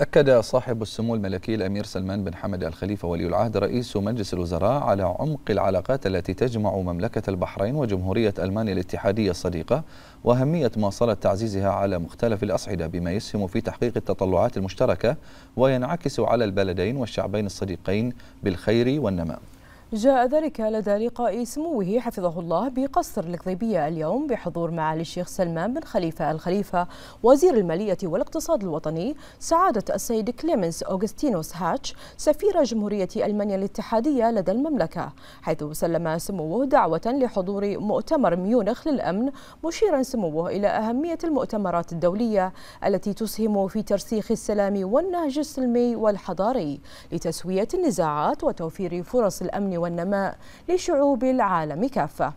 أكد صاحب السمو الملكي الأمير سلمان بن حمد الخليفة ولي العهد رئيس مجلس الوزراء على عمق العلاقات التي تجمع مملكة البحرين وجمهورية ألمانيا الاتحادية الصديقة وأهمية مواصلة تعزيزها على مختلف الأصعدة بما يسهم في تحقيق التطلعات المشتركة وينعكس على البلدين والشعبين الصديقين بالخير والنمام جاء ذلك لدى لقاء سموه حفظه الله بقصر القضيبية اليوم بحضور معالي الشيخ سلمان بن خليفة الخليفة وزير المالية والاقتصاد الوطني سعادة السيد كليمنس أوغستينوس هاتش سفير جمهورية ألمانيا الاتحادية لدى المملكة حيث سلم سموه دعوة لحضور مؤتمر ميونخ للأمن مشيرا سموه إلى أهمية المؤتمرات الدولية التي تسهم في ترسيخ السلام والنهج السلمي والحضاري لتسوية النزاعات وتوفير فرص الأمن والنماء لشعوب العالم كافة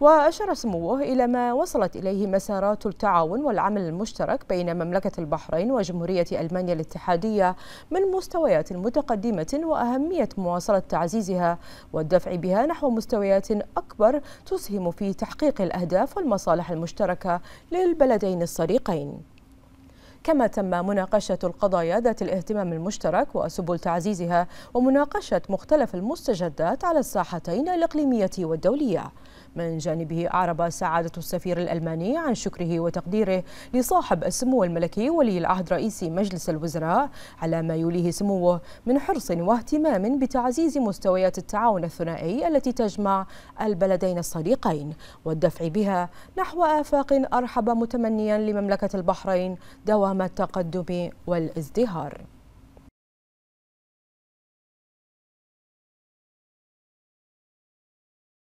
وأشار سموه إلى ما وصلت إليه مسارات التعاون والعمل المشترك بين مملكة البحرين وجمهورية ألمانيا الاتحادية من مستويات متقدمة وأهمية مواصلة تعزيزها والدفع بها نحو مستويات أكبر تسهم في تحقيق الأهداف والمصالح المشتركة للبلدين الصديقين كما تم مناقشة القضايا ذات الاهتمام المشترك وسبل تعزيزها ومناقشة مختلف المستجدات على الساحتين الإقليمية والدولية من جانبه أعرب سعادة السفير الألماني عن شكره وتقديره لصاحب السمو الملكي ولي العهد رئيس مجلس الوزراء على ما يوليه سموه من حرص واهتمام بتعزيز مستويات التعاون الثنائي التي تجمع البلدين الصديقين والدفع بها نحو آفاق أرحب متمنيا لمملكة البحرين دوام التقدم والازدهار